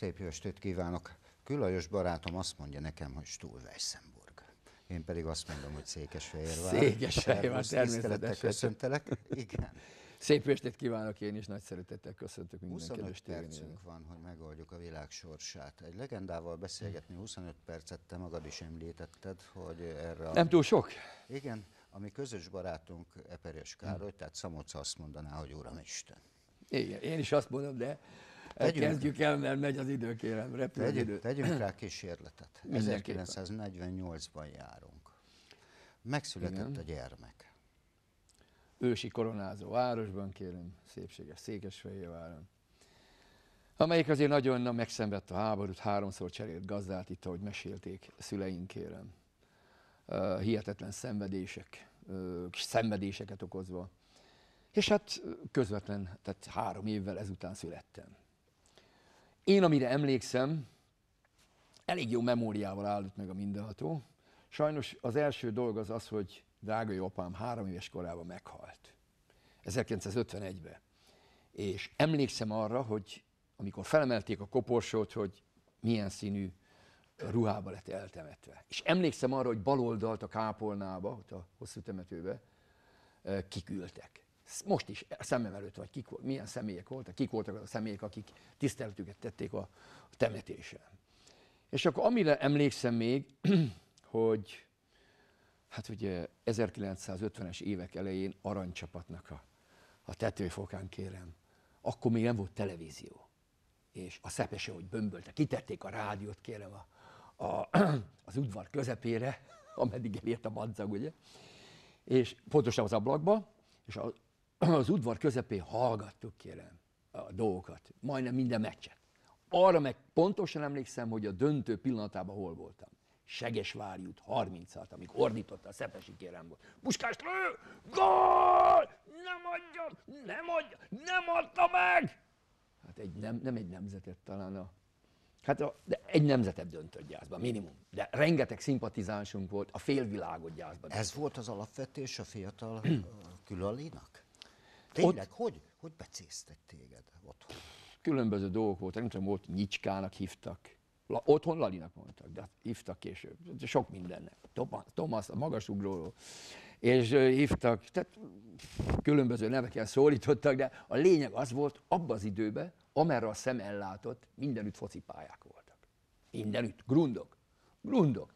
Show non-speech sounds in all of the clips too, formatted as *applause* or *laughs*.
Szép jó estét kívánok! Külajos barátom azt mondja nekem, hogy Weissenburg. Én pedig azt mondom, hogy Székesfehérvár. Székesfehérvár, természetesen. köszöntelek. Igen. Szép estét kívánok én is, nagy szeretettel köszöntök minden 25 kedves percünk van, hogy megoldjuk a világ sorsát. Egy legendával beszélgetni 25 percet te magad is említetted, hogy erre... Nem túl sok? Igen, ami közös barátunk Eperes Károly, hmm. tehát Szamoca azt mondaná, hogy Isten. Igen, én is azt mondom, de Tegyünk. Kezdjük el, mert megy az idő, kérem, tegyünk, idő. Tegyünk rá kísérletet. 1948-ban járunk. Megszületett Igen. a gyermek. Ősi koronázó városban, kérem, szépséges Székesfehérváron amelyik azért nagyon na, megszenvedt a háborút, háromszor cserélt gazdát itt, ahogy mesélték szüleink, kérem. Uh, hihetetlen szenvedések, uh, kis szenvedéseket okozva. És hát közvetlen, tehát három évvel ezután születtem. Én, amire emlékszem, elég jó memóriával állott meg a mindenható. Sajnos az első dolog az az, hogy drága jó apám három éves korában meghalt. 1951-ben. És emlékszem arra, hogy amikor felemelték a koporsót, hogy milyen színű ruhába lett eltemetve. És emlékszem arra, hogy baloldalt a kápolnába, ott a hosszú temetőbe eh, kiküldtek most is szemem előtt vagy, kik, milyen személyek voltak, kik voltak az a személyek, akik tiszteletüket tették a, a temetésen. És akkor amire emlékszem még, *clears throat* hogy hát ugye 1950-es évek elején aranycsapatnak a, a tetőfokán kérem, akkor még nem volt televízió. És a szepese, hogy bömbölte, kitették a rádiót, kérem, a, a, *clears throat* az udvar közepére, *laughs* ameddig elért a madzag, ugye, és pontosan az ablakba, és a, az udvar közepén hallgattuk, kérem, a dolgokat, majdnem minden meccset. Arra meg pontosan emlékszem, hogy a döntő pillanatában hol voltam. Segesvári út 36, amikor ordította a Szepesi volt. Puskás lő! Gól! Nem adja! Nem adja! Nem adta meg! Hát egy nem, nem egy nemzetet talán a... Hát a, de egy nemzetet döntött gyászba, minimum. De rengeteg szimpatizánsunk volt, a félvilágot gyászba. Ez volt az alapvetés a fiatal külalinak? Tényleg, ott... hogy, hogy becéztek téged otthon? Különböző dolgok volt. nem tudom, volt nyicskának hívtak, La, otthon Lalinak mondtak, de hát hívtak később, sok mindennek. Thomas, a magasugróról. És hívtak, tehát különböző nevekkel szólítottak, de a lényeg az volt, abban az időben, amerre a szem ellátott, mindenütt focipályák voltak. Mindenütt, grundok. Grundok.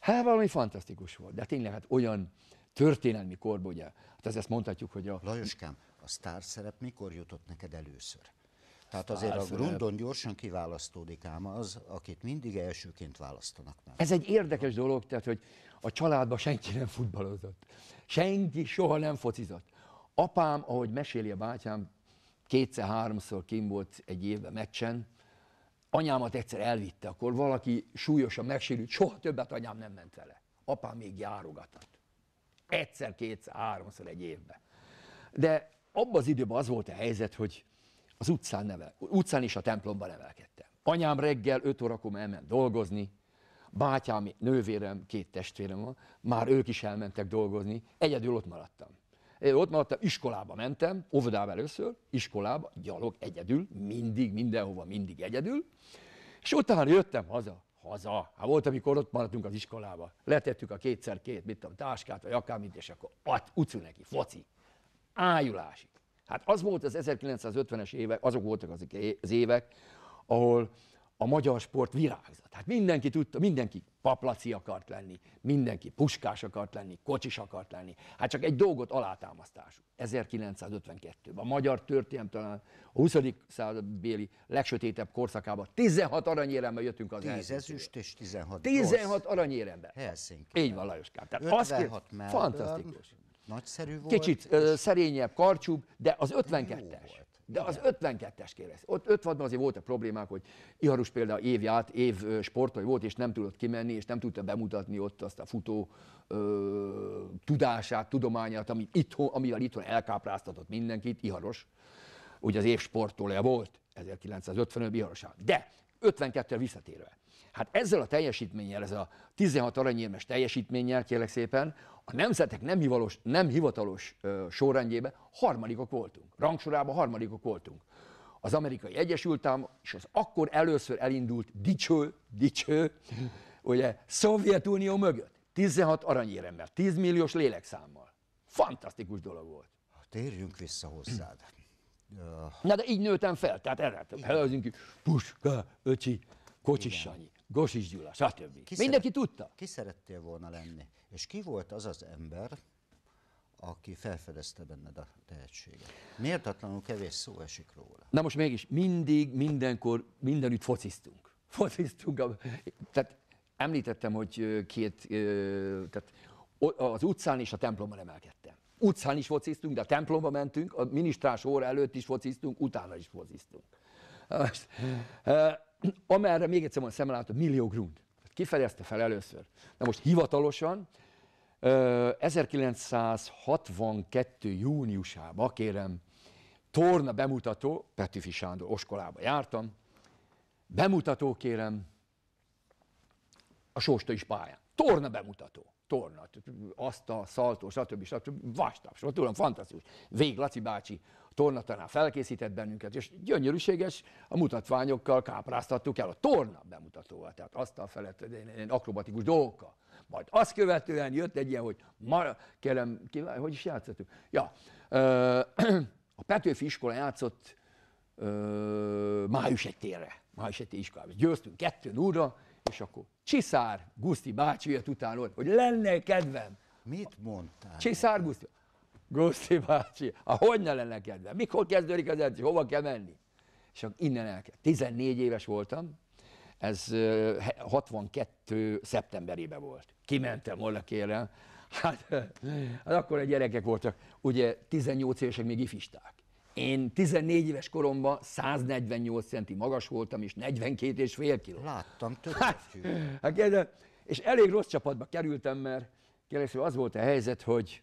Hát valami fantasztikus volt, de tényleg hát olyan, történelmi korba, ugye, hát ez ezt mondhatjuk, hogy a... Lajoskám, a szerep mikor jutott neked először? Tehát azért a grundon gyorsan kiválasztódik ám az, akit mindig elsőként választanak meg. Ez egy érdekes dolog, tehát hogy a családban senki nem futballozott. Senki soha nem focizott. Apám, ahogy meséli a bátyám, kétszer-háromszor kim volt egy évben meccsen, anyámat egyszer elvitte, akkor valaki súlyosan megsérült, soha többet anyám nem ment vele. Apám még járogatott. Egyszer, kétszer, háromszor egy évben. De abban az időben az volt a helyzet, hogy az utcán, nevel, utcán is a templomban nevelkedtem. Anyám reggel 5 órakor elment dolgozni, bátyám, nővérem, két testvérem van, már ők is elmentek dolgozni, egyedül ott maradtam. Én ott maradtam, iskolába mentem, óvodába először, iskolába, gyalog, egyedül, mindig, mindenhova, mindig egyedül, és utána jöttem haza, haza. Hát volt, amikor ott maradtunk az iskolába, letettük a kétszer két, mit tudom, táskát, vagy akármit, és akkor ott ucu neki, foci. Ájulásig. Hát az volt az 1950-es évek, azok voltak az évek, ahol a magyar sport virágzott. Hát mindenki tudta, mindenki paplaci akart lenni, mindenki puskás akart lenni, kocsis akart lenni. Hát csak egy dolgot alátámasztású. 1952-ben a magyar történelem talán a 20. század béli legsötétebb korszakában 16 aranyéremmel jöttünk az 10 ezüst és 16 16 aranyéremmel. Helsinki. Így van, Lajoskám. Tehát azt kér, fantasztikus. Nagyszerű volt. Kicsit szerényebb, karcsúbb, de az 52-es. De az 52-es kérdez. Ott 56-ban azért voltak problémák, hogy Iharus például évját, év sportolja volt, és nem tudott kimenni, és nem tudta bemutatni ott azt a futó ö, tudását, tudományát, ami itthon, amivel itthon elkápráztatott mindenkit, Iharos. Ugye az év sportolja volt 1955 Iharosán. De 52-re visszatérve. Hát ezzel a teljesítménnyel, ez a 16 aranyérmes teljesítménnyel, kérlek szépen, a nemzetek nem, hivalos, nem hivatalos ö, sorrendjébe harmadikok voltunk. Rangsorában harmadikok voltunk. Az amerikai Egyesült Államok és az akkor először elindult dicső, dicső, ugye, Szovjetunió mögött. 16 aranyéremmel, 10 milliós lélekszámmal. Fantasztikus dolog volt. Térjünk vissza hozzád. Na de így nőttem fel, tehát erre helyezünk hát ki, Puska, Öcsi, Kocsis Gosis Gyula, stb. Ki Mindenki szeret, tudta. Ki szerettél volna lenni? És ki volt az az ember, aki felfedezte benned a tehetséget? Méltatlanul kevés szó esik róla. Na most mégis mindig, mindenkor, mindenütt fociztunk. Fociztunk. A, tehát említettem, hogy két, tehát az utcán és a templomban emelkedtem. Utcán is fociztunk, de a templomba mentünk, a minisztrás óra előtt is fociztunk, utána is fociztunk. Most, amerre még egyszer mondom, szemmel a millió grund. Kifejezte fel először. Na most hivatalosan 1962. júniusába, kérem, torna bemutató, Petőfi Sándor oskolába jártam, bemutató kérem, a Sósta is pályán. Torna bemutató. Torna, azt a szaltó, stb. stb. stb. Vastaps, tudom, fantasztikus. Vég Laci bácsi Torna tornatanár felkészített bennünket, és gyönyörűséges a mutatványokkal kápráztattuk el a torna bemutatóval, tehát azt a felett, egy akrobatikus dolgokkal. Majd azt követően jött egy ilyen, hogy ma, kérem, kíván, hogy is játszottuk? Ja, ö, *clears throat* a Petőfi iskola játszott ö, május egy térre, május egy tér iskolában. Győztünk kettő úrra, és akkor Csiszár Guszti bácsi jött utána, hogy lenne kedvem. Mit mondtál? Csiszár Guszti. Gusti bácsi, a hogy ne lenne kedve? Mikor kezdődik az edzés? Hova kell menni? És innen el kell. 14 éves voltam, ez 62. szeptemberében volt. Kimentem volna kérem. Hát, hát akkor a gyerekek voltak, ugye 18 évesek még ifisták. Én 14 éves koromban 148 centi magas voltam, és 42 és fél kiló. Láttam többet. Hát, hát, és elég rossz csapatba kerültem, mert kérdező, az volt a helyzet, hogy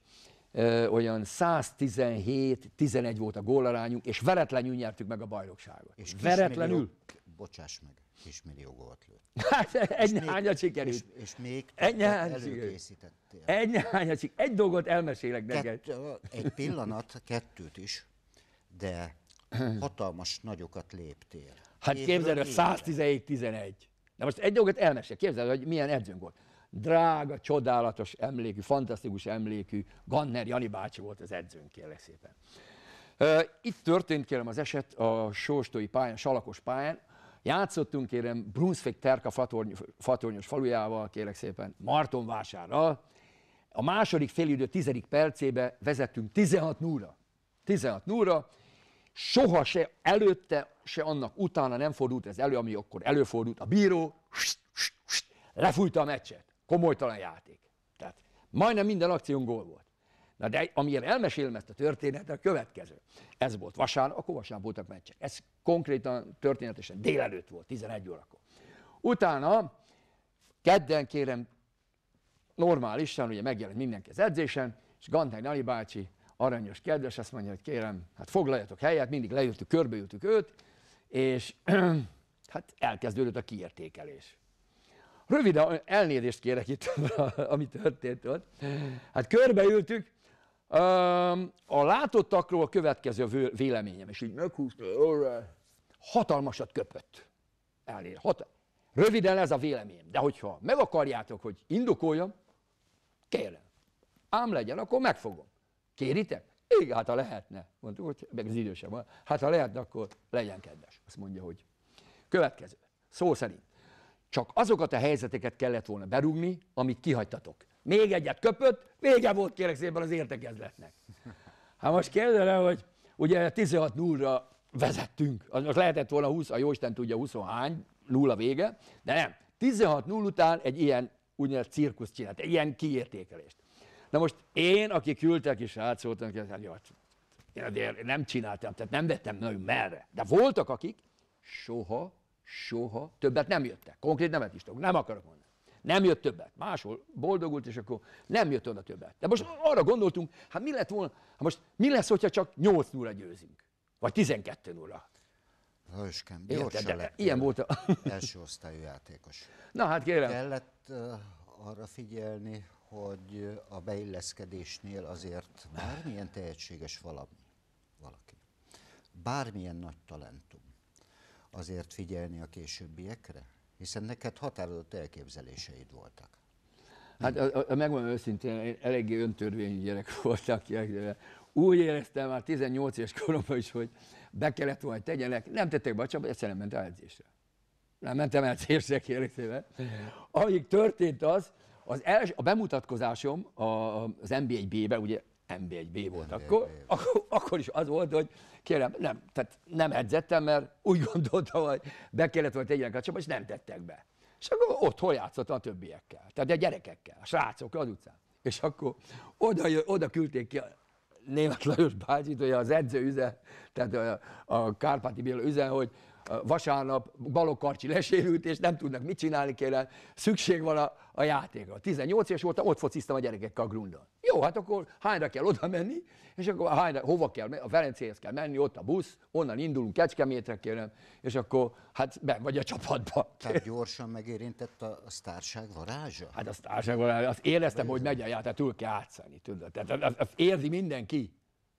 olyan 117-11 volt a gólarányunk, és veretlenül nyertük meg a bajnokságot. És veretlenül? Millió, bocsáss meg, millió gólt lőtt. Hát egy néhányat sikerült. És, és még egy előkészítettél. Egy sikerült. Egy dolgot elmesélek neked. egy pillanat, kettőt is, de hatalmas nagyokat léptél. Hát képzeld, 117-11. Na most egy dolgot elmesél, képzeld, hogy milyen edzőnk volt drága, csodálatos emlékű, fantasztikus emlékű Ganner Jani bácsi volt az edzőnk, kérlek szépen. Itt történt, kérem, az eset a Sóstói pályán, Salakos pályán. Játszottunk, kérem, Brunswick Terka fatorny, fatornyos falujával, kérek szépen, vására. A második félidő tizedik percébe vezettünk 16 núra. 16 núra, soha se előtte, se annak utána nem fordult ez elő, ami akkor előfordult. A bíró lefújta a meccset komolytalan játék. Tehát majdnem minden akción gól volt. Na de amiért elmesélem ezt a történetet, a következő. Ez volt vasárnap, akkor vasárnap voltak meccsek. Ez konkrétan történetesen délelőtt volt, 11 órakor. Utána kedden kérem, normálisan ugye megjelent mindenki az edzésen, és Gantány Nali bácsi, aranyos, kedves, azt mondja, hogy kérem, hát foglaljatok helyet, mindig leültük, körbeültük őt, és *clears throat* hát elkezdődött a kiértékelés. Röviden elnézést kérek itt, *laughs* ami történt ott. Hát körbeültük, a látottakról a következő a véleményem, és így meghúzta, hatalmasat köpött. Elér. Hat... Röviden ez a véleményem, de hogyha meg akarjátok, hogy indokoljam, kérem, ám legyen, akkor megfogom. Kéritek? Igen, hát ha lehetne, mondtuk, hogy meg az idősebb hát ha lehetne, akkor legyen kedves. Azt mondja, hogy következő, szó szerint. Csak azokat a helyzeteket kellett volna berúgni, amit kihagytatok. Még egyet köpött, vége volt kérek szépen az értekezletnek. Hát most kérdele, hogy ugye 16 0 vezettünk, az most lehetett volna 20, a Jóisten tudja 20 hány, nulla vége, de nem. 16 0 után egy ilyen úgynevezett cirkusz csinált, egy ilyen kiértékelést. Na most én, aki küldtek és rátszoltam, szóval hát hát én nem csináltam, tehát nem vettem nagyon merre. De voltak akik soha soha többet nem jöttek. Konkrét nevet is tudok, nem akarok mondani. Nem jött többet. Máshol boldogult, és akkor nem jött oda többet. De most arra gondoltunk, hát mi lett volna, hát most mi lesz, hogyha csak 8 0 győzünk? Vagy 12 0 Hőském, gyorsan de, de, ilyen volt a... *laughs* első osztályú játékos. Na hát kérem. Kellett uh, arra figyelni, hogy a beilleszkedésnél azért bármilyen tehetséges valami, valaki, bármilyen nagy talentum, azért figyelni a későbbiekre? Hiszen neked határozott elképzeléseid voltak. Hát a, a, megmondom őszintén, én eléggé öntörvényű gyerek *laughs* voltam. Úgy éreztem már 18 éves koromban is, hogy be kellett volna tegyenek. Nem tettek be a csapat, egyszerűen mentem edzésre. Nem mentem edzésre, kérlek szépen. Amíg történt az, az els, a bemutatkozásom az NB1B-be, ugye MB1B volt MB1B. Akkor, akkor, akkor is az volt, hogy kérem, nem, tehát nem edzettem, mert úgy gondoltam, hogy be kellett volna tegyenek a csapat, és nem tettek be. És akkor ott hol játszottam a többiekkel, tehát a gyerekekkel, a srácok az utcán. És akkor oda, oda küldték ki a német Lajos bácsit, hogy az edző üzen, tehát a, a Kárpáti Béla üzen, hogy vasárnap balokkarcsi lesérült, és nem tudnak mit csinálni, kérem, szükség van a, a játékra. 18 éves voltam, ott fociztam a gyerekekkel a grundon. Jó, hát akkor hányra kell oda menni, és akkor hányra, hova kell, a Ferencéhez kell menni, ott a busz, onnan indulunk Kecskemétre, kérem, és akkor hát be vagy a csapatba. Tehát gyorsan megérintett a, a sztárság varázsa? Hát a sztárság varázsa, azt éreztem, hogy megy a játék, túl kell átszani, tudod. Tehát az, az érzi mindenki.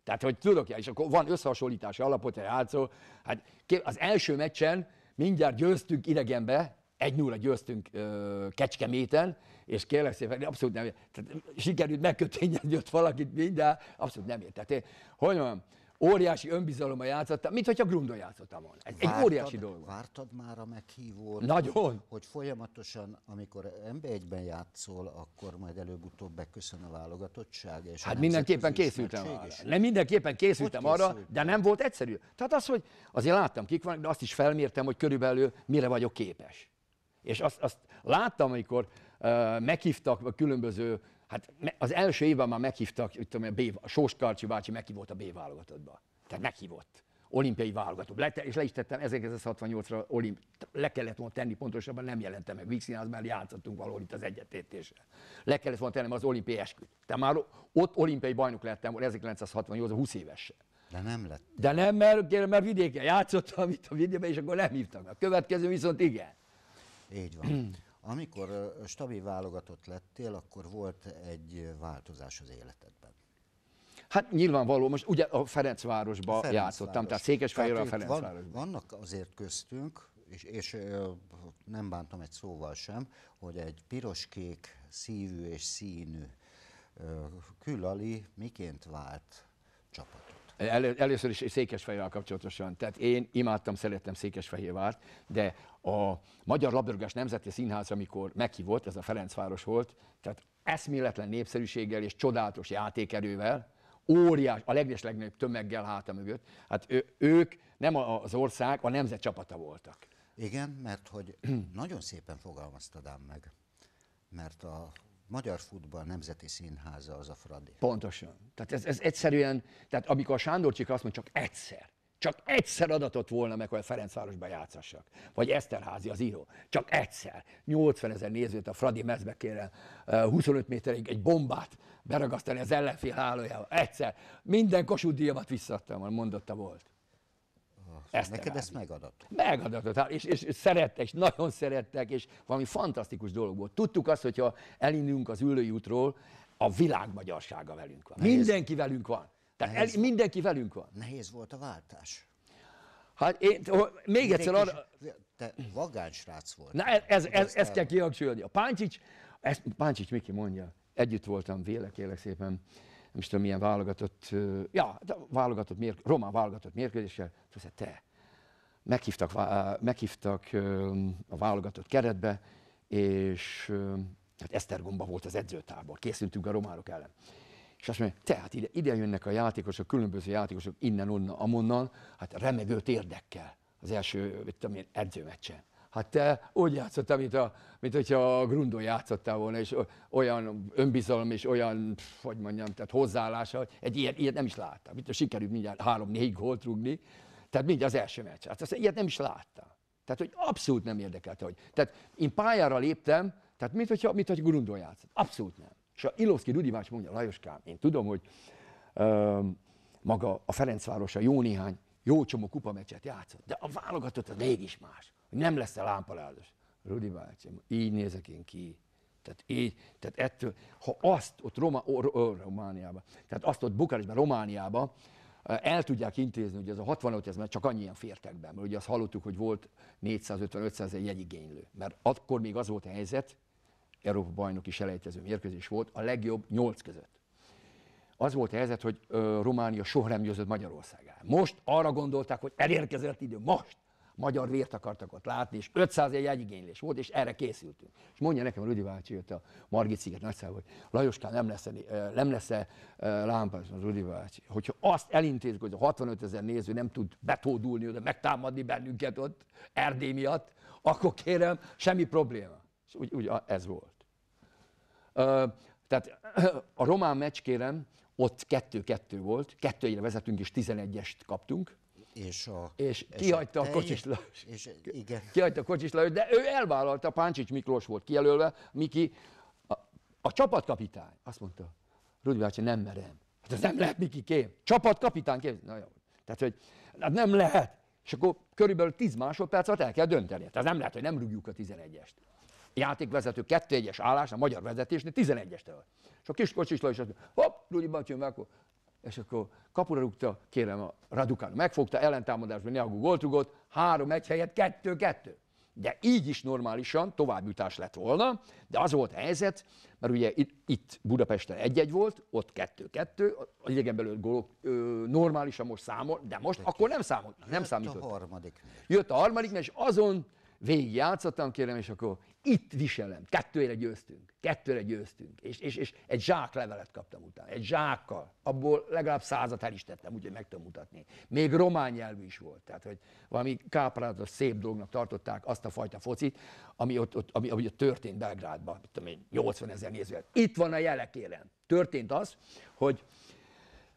Tehát, hogy tudok, és akkor van összehasonlítási alapot, hogy játszol. Hát az első meccsen mindjárt győztünk idegenbe, egy 0 győztünk ö, Kecskeméten, és kérlek szépen, abszolút nem tehát sikerült megkötényedni ott valakit minden, abszolút nem értett. Én, hogy mondjam, óriási önbizalommal játszottam, mint hogyha grundon játszottam volna. Ez vártad, egy óriási dolog. Vártad már a meghívót? Nagyon. Hogy folyamatosan, amikor MB1-ben játszol, akkor majd előbb-utóbb beköszön a válogatottság. És hát a mindenképpen készültem arra. Is. Nem mindenképpen készültem hogy arra, de nem volt egyszerű. Tehát az, hogy azért láttam kik vannak, de azt is felmértem, hogy körülbelül mire vagyok képes. És azt, azt láttam, amikor uh, meghívtak a különböző, hát az első évben már meghívtak, tudom, a, B, a Sós Karcsi bácsi meghívott a B válogatottba. Tehát meghívott olimpiai válogatott. Lete, és le is tettem 1968-ra olimp, le kellett volna tenni, pontosabban nem jelentem meg Vixinál, mert játszottunk valahol itt az egyetértésre. Le kellett volna tennem az olimpiai esküt. De már ott olimpiai bajnok lettem 1968 20 évesen. De nem lett. De nem, mert, mert vidéken játszottam itt a vidéken, és akkor nem hívtak meg. A következő viszont igen. Így van. *clears throat* Amikor stabil válogatott lettél, akkor volt egy változás az életedben. Hát nyilvánvaló, most ugye a Ferencvárosba Ferencváros. játszottam, tehát Székesfehérről a Ferencvárosba. Van, vannak azért köztünk, és, és nem bántam egy szóval sem, hogy egy piros-kék szívű és színű külali miként vált csapatot. El, először is Székesfehérrel kapcsolatosan. Tehát én imádtam, szerettem Székesfehérvárt, de a Magyar Labdarúgás Nemzeti Színház, amikor meghívott, ez a Ferencváros volt, tehát eszméletlen népszerűséggel és csodálatos játékerővel, óriás, a legnagyobb legnagyobb tömeggel háta mögött, hát ő, ők nem az ország, a nemzet csapata voltak. Igen, mert hogy *clears throat* nagyon szépen fogalmaztad ám meg, mert a Magyar Futball Nemzeti Színháza az a Fradi. Pontosan. Tehát ez, ez egyszerűen, tehát amikor a Sándorcsik azt mondja, csak egyszer, csak egyszer adatott volna meg, hogy a Ferencvárosban játszassak. Vagy Eszterházi, az író. Csak egyszer. 80 ezer nézőt a Fradi mezbe kére 25 méterig egy bombát beragasztani az ellenfél hálójába. Egyszer. Minden kosú díjamat visszaadtam, mondotta volt. Ezt Neked ezt megadott? Megadott, hát, és, és, és szerettek, és nagyon szerettek, és valami fantasztikus dolog volt. Tudtuk azt, hogyha elindulunk az ülői útról, a világ magyarsága velünk van. Mindenki velünk van. Tehát el, mindenki velünk van. Nehéz volt a váltás. Hát én, még egyszer arra... Te vagány srác volt. Na ez, ez, ez, ezt kell kihangsúlyozni. A Páncsics, ezt Páncsics Miki mondja, együtt voltam vélek, élek szépen, nem is tudom milyen válogatott, ja, hát válogatott, mér, román válogatott mérkőzéssel, azt te, meghívtak, meghívtak a válogatott keretbe, és hát Esztergomba volt az edzőtábor, készültünk a románok ellen. És azt mondja, tehát ide, ide jönnek a játékosok, különböző játékosok innen, onnan, amonnan, hát remegőt érdekkel az első, mit tudom én, edzőmeccsen. Hát te úgy játszottál, mint, a, mint hogyha a Grundon játszottál volna, és olyan önbizalom és olyan, pff, hogy mondjam, tehát hozzáállása, hogy egy ilyet, ilyet nem is láttam. Mint a sikerült mindjárt három-négy gólt rúgni, tehát mindjárt az első meccs. Hát azt, ilyet nem is láttam. Tehát, hogy abszolút nem érdekelte, hogy. Tehát én pályára léptem, tehát mint hogyha, mint hogy Grundon játszott. Abszolút nem. És a Ilovszki Rudi mondja, Lajoskám, én tudom, hogy ö, maga a Ferencvárosa jó néhány, jó csomó kupameccset játszott, de a válogatott az mégis más, hogy nem lesz a lámpaládos. Rudi bácsi, így nézek én ki. Tehát így, tehát ettől, ha azt ott Roma, or, or, Romániában, tehát azt ott Bukarestben, Romániában el tudják intézni, hogy ez a 65 ez mert csak annyian be, mert ugye azt hallottuk, hogy volt 450-500 jegyigénylő, mert akkor még az volt a helyzet, Európa bajnoki selejtező mérkőzés volt, a legjobb nyolc között. Az volt a helyzet, hogy ö, Románia soha nem győzött Magyarországán. Most arra gondolták, hogy elérkezett idő, most magyar vért akartak ott látni, és 500 egy igénylés volt, és erre készültünk. És mondja nekem Rüdi bácsi, jött a Margit sziget nagyszáll, hogy Lajoskán nem lesz, nem lesz -e az Rüdi bácsi. Hogyha azt elintézik, hogy a 65 ezer néző nem tud betódulni oda, megtámadni bennünket ott, Erdély miatt, akkor kérem, semmi probléma. És úgy, úgy ez volt. Ö, tehát a román meccskérem ott kettő-kettő volt, kettőjére vezetünk és 11-est kaptunk. És, a, és kihagyta a kocsis és, igen. Kihagyta a kocsis de ő elvállalta, Páncsics Miklós volt kijelölve, Miki, a, a csapatkapitány, azt mondta, Rudi bácsi, nem merem. Hát ez nem lehet, Miki, kém. Csapatkapitán kém. Na jó. Tehát, hogy hát nem lehet. És akkor körülbelül 10 másodperc alatt el kell dönteni. Tehát nem lehet, hogy nem rúgjuk a 11-est játékvezető 2-1-es állás a magyar vezetésnél 11-estől. És a kis kocsis is azt mondja, hopp, Luli Batyom, akkor és akkor kapura rúgta, kérem, a Radukán megfogta, ellentámadásban Neagu gólt rúgott, három egy helyett kettő, kettő. De így is normálisan továbbjutás lett volna, de az volt a helyzet, mert ugye itt, itt Budapesten egy-egy volt, ott kettő-kettő, az idegen belül gólok ö, normálisan most számol, de most de akkor nem számolt, nem számított. Jött a harmadik. Jött a harmadik, és azon játszottam, kérem, és akkor itt viselem. Kettőre győztünk, kettőre győztünk. És, és, és egy zsák levelet kaptam utána, egy zsákkal. Abból legalább százat el is tettem, úgyhogy meg tudom mutatni. Még román nyelvű is volt, tehát hogy valami káprázatos szép dolgnak tartották azt a fajta focit, ami ott, ott ami, ami ott történt Belgrádban, tudom én, 80 ezer nézővel. Itt van a jelek, kérem. Történt az, hogy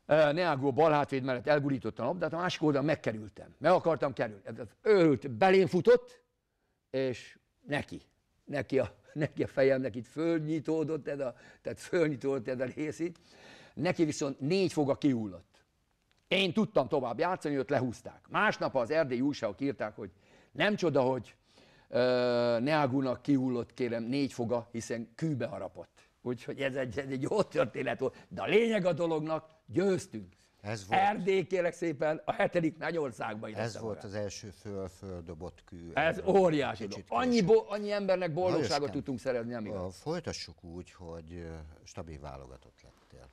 eh, Neágó hátvéd mellett elgurította a labdát, a másik oldalon megkerültem. Meg akartam kerülni. Őrült, belén futott, és neki, neki a, neki a fejemnek itt fölnyitódott ez a, tehát fölnyitódott ez a rész itt, neki viszont négy foga kiullott. Én tudtam tovább játszani, őt lehúzták. Másnap az erdélyi újságok írták, hogy nem csoda, hogy uh, Neagunak kiullott, kérem, négy foga, hiszen kűbe harapott. Úgyhogy ez egy, ez egy jó történet volt. De a lényeg a dolognak, győztünk. Ez volt. Erdély kérlek szépen a hetedik nagyországban. Ez volt az első föl földobott kő. Ez óriási. Annyi, bo- annyi embernek boldogságot tudtunk szerezni, amíg. Folytassuk úgy, hogy stabil válogatott lettél.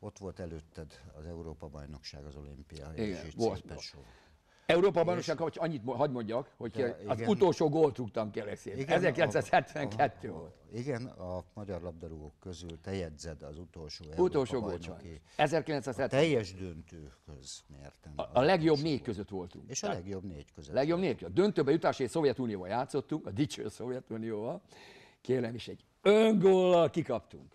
Ott volt előtted az Európa-bajnokság, az olimpia, Igen, és volt, volt. Európa bajnokság, hogy annyit hagyd mondjak, hogy ja, az igen. utolsó gólt rúgtam Kelexén. 1972 a, a, volt. Igen, a magyar labdarúgók közül te jegyzed az utolsó Európa utolsó bajnoki. 1970. A teljes döntőköz mértem. A, a legjobb négy között voltunk. És a legjobb négy között. Legjobb négy között. Döntőbe jutásért Szovjetunióval játszottunk, a dicső Szovjetunióval. Kérem, is egy öngóllal kikaptunk.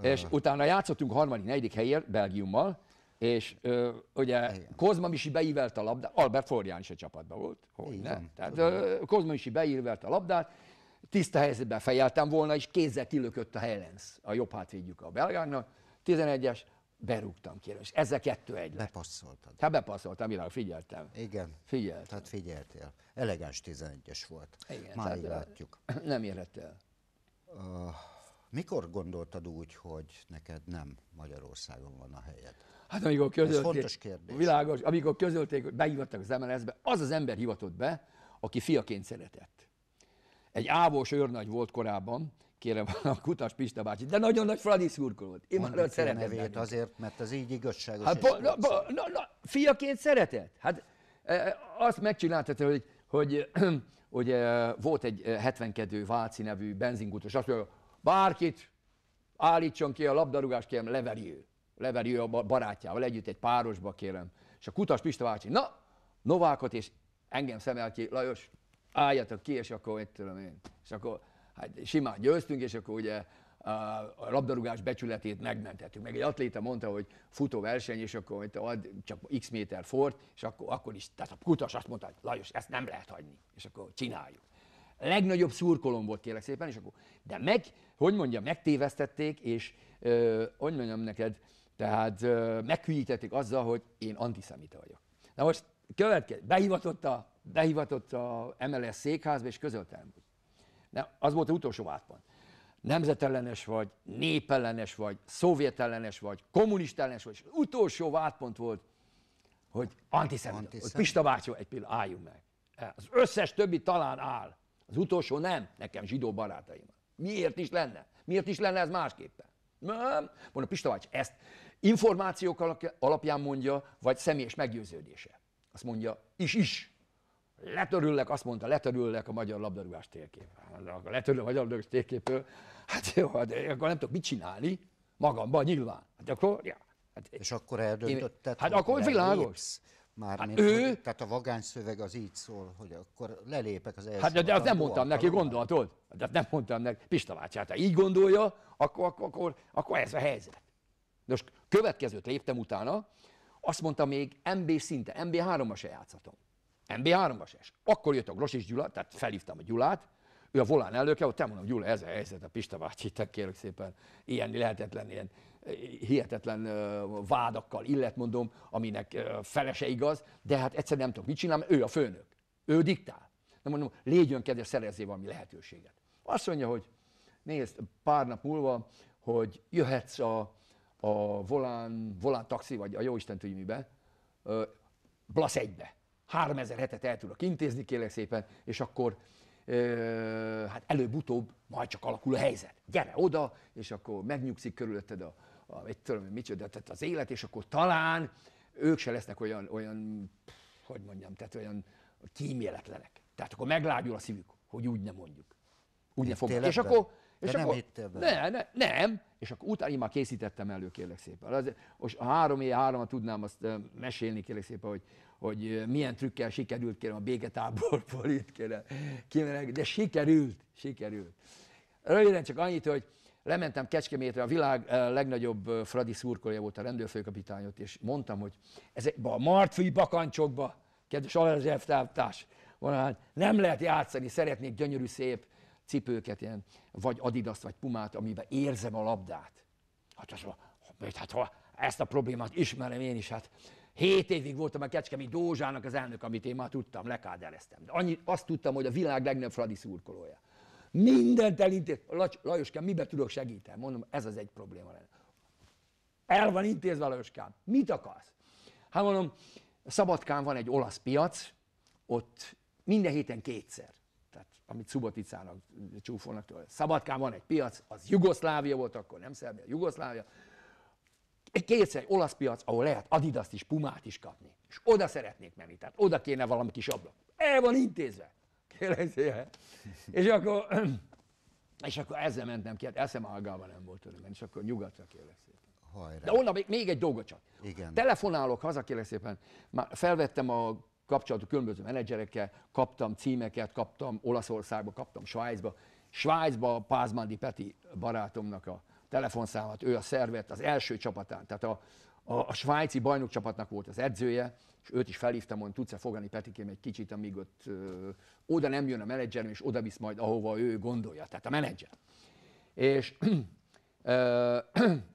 És utána játszottunk a harmadik, negyedik helyért Belgiummal, és ö, ugye Igen. Kozma Misi beívelt a labdát, Albert Florian is a csapatban volt, hogy ne? Tehát ö, Kozma Misi beívelt a labdát, tiszta helyzetben fejeltem volna, és kézzel kilökött a Helens, a jobb hátvédjük a belgáknak, 11-es, berúgtam ki, és ezzel kettő egy lett. Bepasszoltad. Hát bepasszoltam, világ, figyeltem. Igen. Figyeltem. Tehát figyeltél. Elegáns 11-es volt. Igen. már látjuk. Nem érhet el. Uh, mikor gondoltad úgy, hogy neked nem Magyarországon van a helyed? Hát amikor közölték, Ez fontos kérdés. Világos, amikor közölték, hogy behívattak az mls az az ember hivatott be, aki fiaként szeretett. Egy ávós őrnagy volt korábban, kérem *laughs* a Kutas Pista bácsi, de nagyon nagy Fradi szurkoló volt. Én már szeretett. nevét azért, mert az így igazságos. Hát, na, na, na, fiaként szeretett. Hát e, azt megcsináltad, hogy, hogy, *clears throat* hogy e, volt egy 72 e, Váci nevű benzinkutas, azt mondja, bárkit állítson ki a labdarúgást, kérem, leveri ő. Leveri ő a barátjával együtt egy párosba, kérem. És a Kutas Pista bácsi, na, Novákot és engem szemel ki, Lajos, álljatok ki, és akkor, mit tudom én, és akkor hát simán győztünk, és akkor ugye a labdarúgás becsületét megmentettük. Meg egy atléta mondta, hogy verseny, és akkor hogy ad csak x méter fort, és akkor, akkor is, tehát a kutas azt mondta, hogy Lajos, ezt nem lehet hagyni, és akkor csináljuk legnagyobb szurkolom volt, kérlek szépen, és akkor, de meg, hogy mondja, megtévesztették, és ö, hogy mondjam neked, tehát meghűjítették azzal, hogy én antiszemita vagyok. Na most következő, behivatott a, behivatott a MLS székházba, és közöltem, na az volt az utolsó átpont. Nemzetellenes vagy, népellenes vagy, szovjetellenes vagy, kommunistellenes vagy, és az utolsó vádpont volt, hogy antiszemita. Antiszem. Pista bácsi, egy pillanat, álljunk meg. Az összes többi talán áll. Az utolsó nem, nekem zsidó barátaim. Miért is lenne? Miért is lenne ez másképpen? Nem. Mondom, Pista bácsi, ezt információk alapján mondja, vagy személyes meggyőződése? Azt mondja, is is. Letörüllek, azt mondta, letörüllek a magyar labdarúgás térképpel. Hát, akkor letörül a magyar labdarúgás térképpel. hát jó, de hát akkor nem tudok mit csinálni, magamban nyilván. Hát akkor, ja. Hát, és akkor eldöntötted, én, Hát akkor világos. Lépsz. Már hát ő... Hogy, tehát a vagány szöveg az így szól, hogy akkor lelépek az első. Hát de, hát, de azt nem mondtam neki, gondolatod? De azt nem mondtam neki. Pista bácsi, hát ha így gondolja, akkor, akkor, akkor, akkor ez a helyzet. most következőt léptem utána, azt mondta még MB szinten, MB 3-ba se játszhatom. MB 3-ba Akkor jött a Grosis Gyula, tehát felhívtam a Gyulát, ő a volán elnöke, ott te mondom, Gyula, ez a helyzet, a Pista bácsi, te kérlek szépen, ilyen lehetetlen, ilyen hihetetlen vádakkal illetmondom, aminek felese igaz, de hát egyszer nem tudok mit mert ő a főnök, ő diktál. Nem mondom, légyön kedves, szerezzél valami lehetőséget. Azt mondja, hogy nézd, pár nap múlva, hogy jöhetsz a, a volán, volán taxi, vagy a Isten tudja mibe, Blasz egybe. 3000 hetet el tudok intézni, kérlek szépen, és akkor hát előbb-utóbb majd csak alakul a helyzet. Gyere oda, és akkor megnyugszik körülötted a, a, egy tudom, micsoda, tehát az élet, és akkor talán ők se lesznek olyan, olyan hogy mondjam, tehát olyan kíméletlenek. Tehát akkor meglágyul a szívük, hogy úgy nem mondjuk. Úgy ne fogok. És akkor, és akkor, nem ne, ne, nem, és akkor utána én már készítettem elő, kérlek szépen. Az, most a három éj háromat tudnám azt mesélni, kérlek szépen, hogy, hogy milyen trükkel sikerült, kérem, a béketáborból itt kérem, kérem, de sikerült, sikerült. Röviden csak annyit, hogy Lementem Kecskemétre, a világ eh, legnagyobb eh, fradi szurkolja volt a rendőrfőkapitány és mondtam, hogy ezekbe a martfői bakancsokba, kedves Alezsev táptás, hát nem lehet játszani, szeretnék gyönyörű szép cipőket, ilyen, vagy adidas vagy Pumát, amiben érzem a labdát. Hát az, hogy hát ha ezt a problémát ismerem én is, hát Hét évig voltam a Kecskemi Dózsának az elnök, amit én már tudtam, lekádereztem. De annyi, azt tudtam, hogy a világ legnagyobb fradi szurkolója. Mindent elintéz. Lajoskám, miben tudok segíteni? Mondom, ez az egy probléma lenne. El van intézve, Lajoskám. Mit akarsz? Hát mondom, Szabadkán van egy olasz piac, ott minden héten kétszer tehát amit Szuboticának csúfolnak tőle. Szabadkán van egy piac, az Jugoszlávia volt akkor, nem Szerbia, Jugoszlávia. Egy kétszer egy olasz piac, ahol lehet Adidas is, Pumát is kapni. És oda szeretnék menni, tehát oda kéne valami kis ablak. El van intézve tényleg És akkor, *clears throat* és akkor ezzel mentem ki, hát eszem ágában nem volt örömben, és akkor nyugatra kérlek szépen. Hajrá. De onnan még, még egy dolgot csak. Igen. Telefonálok haza, kérlek szépen, már felvettem a kapcsolatot különböző menedzserekkel, kaptam címeket, kaptam Olaszországba, kaptam Svájcba. Svájcba Pázmándi Peti barátomnak a telefonszámát, ő a szervet az első csapatán, tehát a, a, a svájci bajnok volt az edzője, és őt is felhívtam, hogy tudsz-e fogani Petikém egy kicsit, amíg ott ö, oda nem jön a menedzserem, és oda visz majd, ahova ő gondolja, tehát a menedzser. És *clears throat* ö, *clears throat*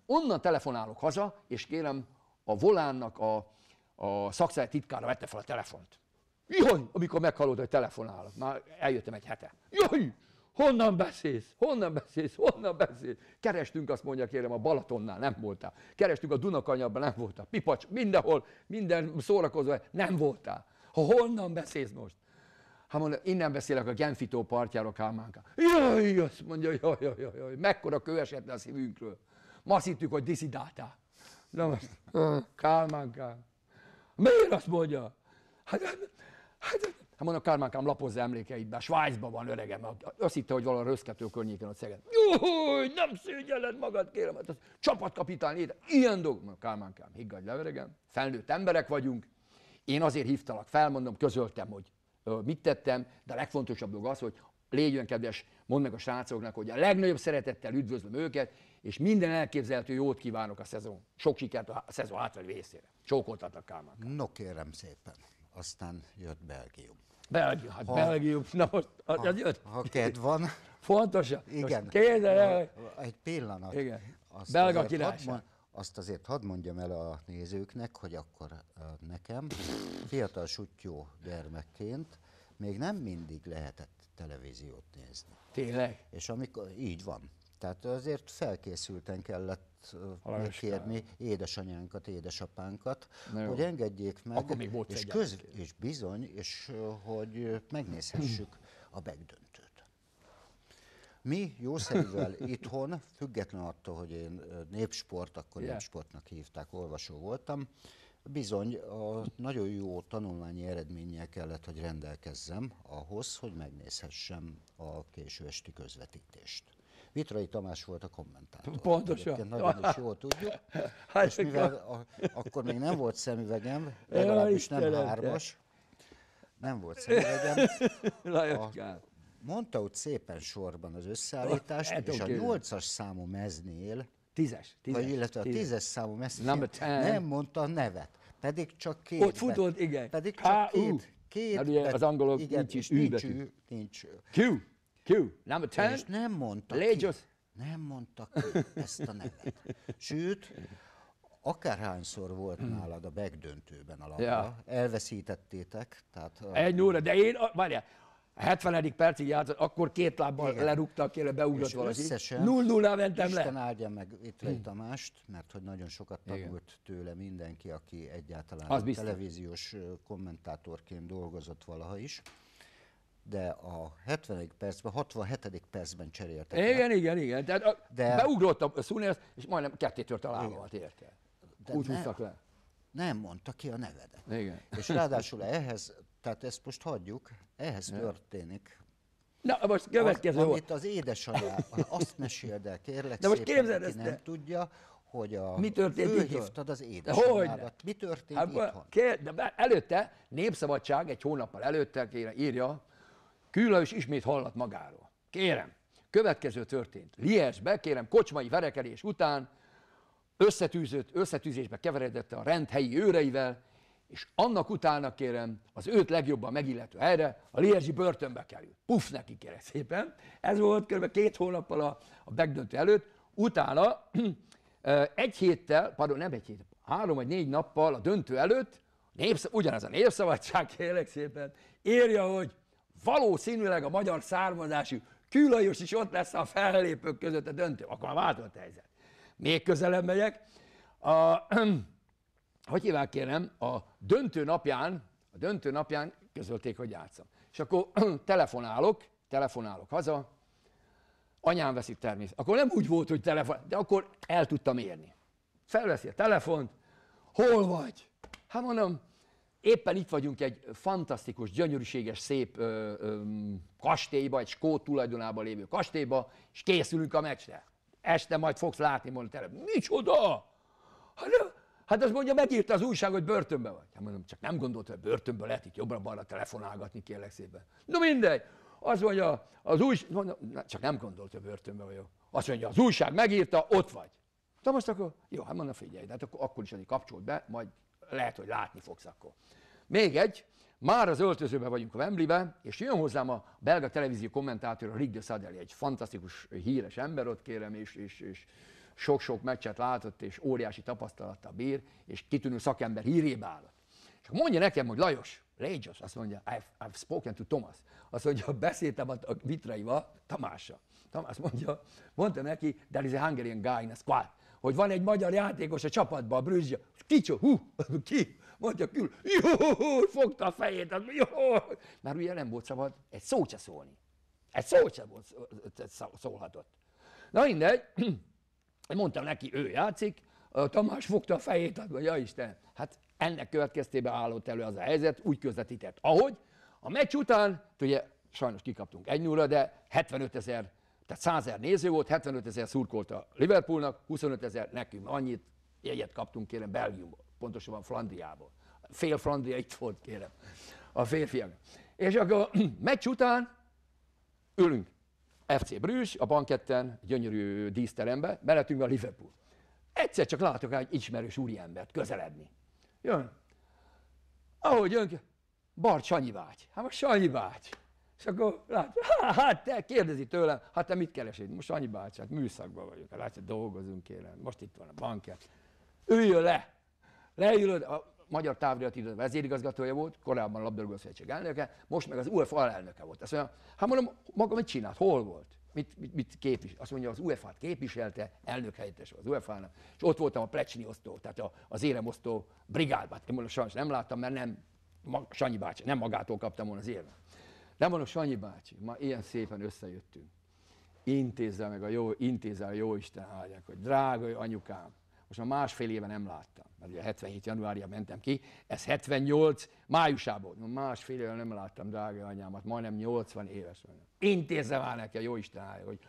onnan telefonálok haza, és kérem, a volánnak a, a szakszeret titkára vette fel a telefont. Jaj, amikor meghallod, hogy telefonálok, már eljöttem egy hete. Jaj, Honnan beszélsz? Honnan beszélsz? Honnan beszélsz? Kerestünk, azt mondja, kérem, a Balatonnál nem voltál. Kerestünk a Dunakanyabban, nem voltál. Pipacs, mindenhol, minden szórakozó, nem voltál. Ha honnan beszélsz most? Hát mondja, innen beszélek a Genfitó partjáról, Kálmánka. Jaj, azt mondja, jaj, jaj, jaj, jaj, mekkora kő esett le a szívünkről. Ma azt hittük, hogy diszidáltál. Na most, Kálmánka. Miért azt mondja? Hát, hát, Hát mondom, Kármánkám lapozza emlékeidbe, Svájcban van öregem, azt hitte, hogy valahol röszkető környéken a Szeged. Júj, nem szégyeled magad, kérem, hát az csapatkapitány éde, ilyen dolg. Mondom, Kármánkám, higgadj le öregem, felnőtt emberek vagyunk, én azért hívtalak fel, mondom, közöltem, hogy ö, mit tettem, de a legfontosabb dolog az, hogy légy olyan kedves, mondd meg a srácoknak, hogy a legnagyobb szeretettel üdvözlöm őket, és minden elképzelhető jót kívánok a szezon. Sok sikert a szezon hátra részére. Csókoltatok, Kálmán. No kérem szépen aztán jött Belgium. Belgium, hát ha, Belgium, na most az ha, jött. Ha kedv van. *laughs* Fontos, igen. Kérdele. Egy pillanat. Igen. Azt Belga király. Mond, azt azért hadd mondjam el a nézőknek, hogy akkor nekem fiatal sutyó gyermekként még nem mindig lehetett televíziót nézni. Tényleg? És amikor így van. Tehát azért felkészülten kellett megkérni édesanyánkat, édesapánkat, Na hogy engedjék meg, Akkor még volt és, köz, és bizony, és hogy megnézhessük a megdöntőt. Mi jószerűvel *laughs* itthon, független attól, hogy én népsport, akkor yeah. népsportnak hívták, olvasó voltam, bizony a nagyon jó tanulmányi eredménye kellett, hogy rendelkezzem ahhoz, hogy megnézhessem a késő esti közvetítést. Vitrai Tamás volt a kommentátor. Pontosan. Egyébként nagyon is jól tudjuk. *laughs* Hát és mivel a, akkor még nem volt szemüvegem, legalábbis nem hármas, nem volt szemüvegem. *laughs* A, mondta ott szépen sorban az összeállítást, hát, és a nyolcas számú meznél, tízes, tízes, vagy illetve a tízes számú meznél nem mondta a nevet, pedig csak két. Ott futott, igen. Pedig csak két, két, hát az angolok igen, nincs is nincs, nincs, nincs. Q. Q, number 10. És nem mondta Légyos. ki. Nem mondta ki ezt a nevet. Sőt, akárhányszor volt hmm. nálad a megdöntőben a labda, ja. elveszítettétek. Tehát, Egy óra, de én, várjál, a 70. percig játszott, akkor két lábbal igen. lerúgtak, kérle beugrott és valaki. Összesen, 0 mentem Isten le. Isten áldja meg itt hmm. Tamást, mert hogy nagyon sokat tanult igen. tőle mindenki, aki egyáltalán Az televíziós kommentátorként dolgozott valaha is de a 70. percben, 67. percben cseréltek. Igen, el. igen, igen. Tehát de, beugrott a Szunesz, és majdnem ketté tört a lábamat, hát érte. De Úgy húztak le. Nem mondta ki a nevedet. Igen. És ráadásul ehhez, tehát ezt most hagyjuk, ehhez igen. történik Na, most következő az, Amit az édesanyja, *laughs* azt meséld el, kérlek De most szépen, aki ezt nem te. tudja, hogy a, mi történt fölhívtad az édesanyádat. Mi történt hát, itthon? Kér, de előtte, Népszabadság egy hónappal előtte kéne írja, Küla is ismét hallat magáról. Kérem, következő történt. Liesbe, kérem, kocsmai verekedés után összetűzött, összetűzésbe keveredett a rend helyi őreivel, és annak utána kérem, az őt legjobban megillető erre a Liesi börtönbe kerül. Puff neki kérem szépen. Ez volt kb. két hónappal a, a megdöntő előtt. Utána *clears throat* egy héttel, pardon, nem egy hét, három vagy négy nappal a döntő előtt, népsz, ugyanaz a népszabadság, kérlek szépen, írja, hogy valószínűleg a magyar származású Külajos is ott lesz a fellépők között a döntő. Akkor már változott helyzet. Még közelebb megyek. A, *clears throat* hogy hívják kérem, a döntő napján, a döntő napján közölték, hogy játszom. És akkor *clears throat* telefonálok, telefonálok haza, anyám veszi természet. Akkor nem úgy volt, hogy telefon, de akkor el tudtam érni. Felveszi a telefont, hol vagy? Hát mondom, Éppen itt vagyunk egy fantasztikus, gyönyörűséges, szép ö, ö, kastélyba, egy skót tulajdonában lévő kastélyba, és készülünk a meccsre. Este majd fogsz látni, mondta terem. Micsoda? Hát, hát azt mondja, megírta az újság, hogy börtönbe vagy. Hát mondom, csak nem gondolt, hogy börtönbe lehet itt jobbra-balra telefonálgatni, kérlek szépen. No mindegy. Azt mondja, az újság, csak nem gondolt, hogy börtönbe vagyok. Azt mondja, az újság megírta, ott vagy. Na most akkor, jó, hát mondom, figyelj, de hát akkor, akkor is hogy kapcsolt be, majd lehet, hogy látni fogsz akkor. Még egy, már az öltözőben vagyunk a Wembleybe, és jön hozzám a belga televízió kommentátor, a Rick de Sadeli, egy fantasztikus, híres ember ott kérem, és, és, és sok-sok meccset látott, és óriási tapasztalattal bír, és kitűnő szakember hírébe áll. És mondja nekem, hogy Lajos, Légyos, azt mondja, I've, I've spoken to Thomas. Azt mondja, beszéltem a vitraival, Tamással. Tamás mondja, mondta neki, there is a Hungarian guy in a squad hogy van egy magyar játékos a csapatban, a Brüsszia, kicsó, hú, *laughs* ki, mondja kül, jó, fogta a fejét, az jó. Már ugye nem volt szabad egy szót se szólni. Egy szót se szólhatott. Na mindegy, *clears throat* mondtam neki, ő játszik, Tamás fogta a fejét, az, mondja, ja Isten, hát ennek következtében állott elő az a helyzet, úgy közvetített, ahogy a meccs után, ugye sajnos kikaptunk egy nulla de 75 ezer tehát 100 ezer néző volt, 75 ezer szurkolt a Liverpoolnak, 25 ezer nekünk. Annyit jegyet kaptunk, kérem, Belgiumból, pontosabban Flandriából. Fél Flandria itt volt, kérem, a férfiak. És akkor *clears throat* meccs után ülünk. FC Brüssz, a banketten, gyönyörű díszterembe, mellettünk a Liverpool. Egyszer csak látok egy ismerős úriembert közeledni. Jön. Ahogy jön, Bart Sanyi bács. Hát most Sanyi bács. És akkor látja, hát te kérdezi tőlem, hát te mit keresed? Most annyi bácsi, hát műszakban vagyok, hát látja, dolgozunk kérem, most itt van a bankja. Üljön le! Leülöd, a Magyar Távirati Iroda vezérigazgatója volt, korábban a labdarúgó szövetség elnöke, most meg az UEFA alelnöke volt. Azt mondja, hát mondom, maga mit csinált, hol volt? Mit, mit, mit képvis? Azt mondja, az UEFA-t képviselte, elnök helyettes az UEFA-nak, és ott voltam a plecsni osztó, tehát a, az éremosztó brigádban. Hát én mondom, sajnos nem láttam, mert nem, Sanyi bácsi, nem magától kaptam volna az érvet. Nem mondom, Sanyi bácsi, ma ilyen szépen összejöttünk. Intézzel meg a jó, intézzel a jó Isten áldják, hogy drága anyukám, most már másfél éve nem láttam, mert ugye 77 januárja mentem ki, ez 78 májusából. Másfél éve nem láttam drága anyámat, majdnem 80 éves vagyok. Intézze már neki a jó Isten áldja, hogy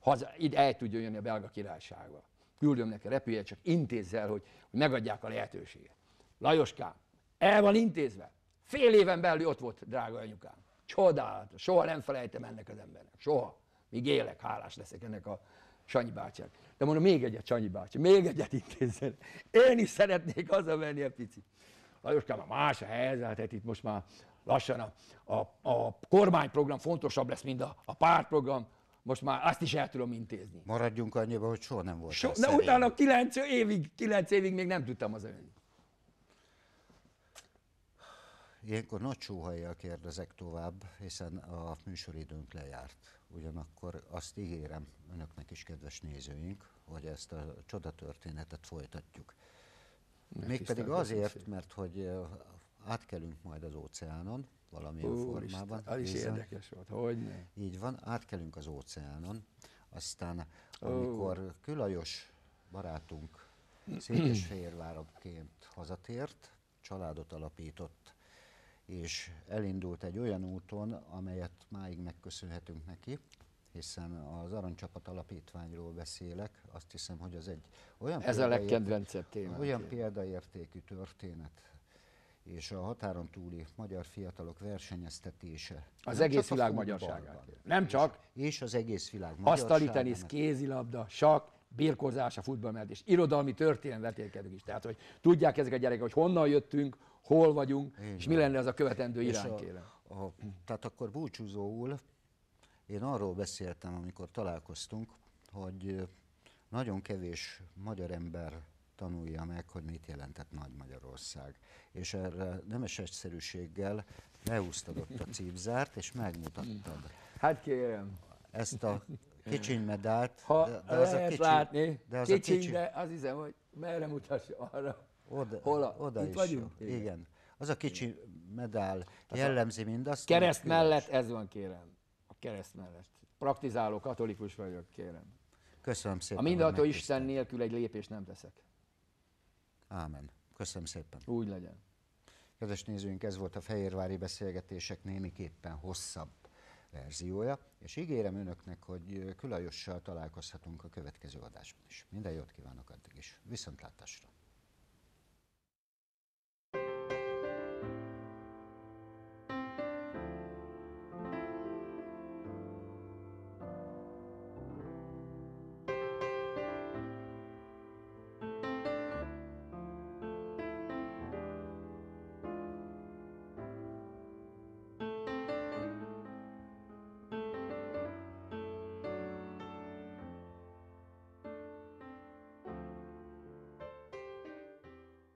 haza, ide el tudjon jönni a belga királyságba. Küldöm neki repülje, csak intézzel, hogy, hogy megadják a lehetőséget. Lajoskám, el van intézve. Fél éven belül ott volt, drága anyukám. Csodálatos. Soha nem felejtem ennek az embernek. Soha. Míg élek, hálás leszek ennek a Sanyi bácsának. De mondom, még egyet, Sanyi bácsi, még egyet intézzen. Én is szeretnék hazamenni a picit. Lajoskám, a más a helyzet, hát itt most már lassan a, a, a kormányprogram fontosabb lesz, mint a, a pártprogram. Most már azt is el tudom intézni. Maradjunk annyiba, hogy soha nem volt. So, de utána kilenc évig, kilenc évig még nem tudtam az önni. Ilyenkor nagy sóhajjal kérdezek tovább, hiszen a műsoridőnk lejárt. Ugyanakkor azt ígérem önöknek is, kedves nézőink, hogy ezt a csodatörténetet folytatjuk. Mégpedig azért, mert hogy átkelünk majd az óceánon, valamilyen Ú, formában. Az is érdekes volt, hogy ne. Így van, átkelünk az óceánon, aztán amikor Külajos barátunk Székesfehérváraként hazatért, családot alapított és elindult egy olyan úton, amelyet máig megköszönhetünk neki, hiszen az Aranycsapat Alapítványról beszélek, azt hiszem, hogy az egy olyan, Ez a olyan példaértékű történet, és a határon túli magyar fiatalok versenyeztetése. Az nem egész világ magyarságát. Nem csak. És, és az egész világ magyarságát. Asztali tenisz, kézilabda, sakk, birkozás, a futballmert, és irodalmi történelmet is. Tehát, hogy tudják ezek a gyerekek, hogy honnan jöttünk, hol vagyunk, Igen. és mi lenne az a követendő iránykérem. A, a, tehát akkor búcsúzóul én arról beszéltem, amikor találkoztunk, hogy nagyon kevés magyar ember tanulja meg, hogy mit jelentett Nagy Magyarország. És erre nemes egyszerűséggel leúsztad ott a címzárt, és megmutattad. Hát kérem. Ezt a kicsiny medált. Ha de, de lehet az a kicsiny, látni, de az kicsiny, a kicsiny, de az hiszem, hogy merre mutassa arra. Oda, Hol oda Itt is vagyunk? Jó. Igen. Az a kicsi medál jellemzi mindazt. Kereszt mellett ez van, kérem. A kereszt mellett. Praktizáló katolikus vagyok, kérem. Köszönöm szépen. A mindenható Isten nélkül egy lépést nem teszek. Ámen. Köszönöm szépen. Úgy legyen. Kedves nézőink, ez volt a Fehérvári Beszélgetések némiképpen hosszabb verziója, és ígérem önöknek, hogy Külajossal találkozhatunk a következő adásban is. Minden jót kívánok addig is. Viszontlátásra!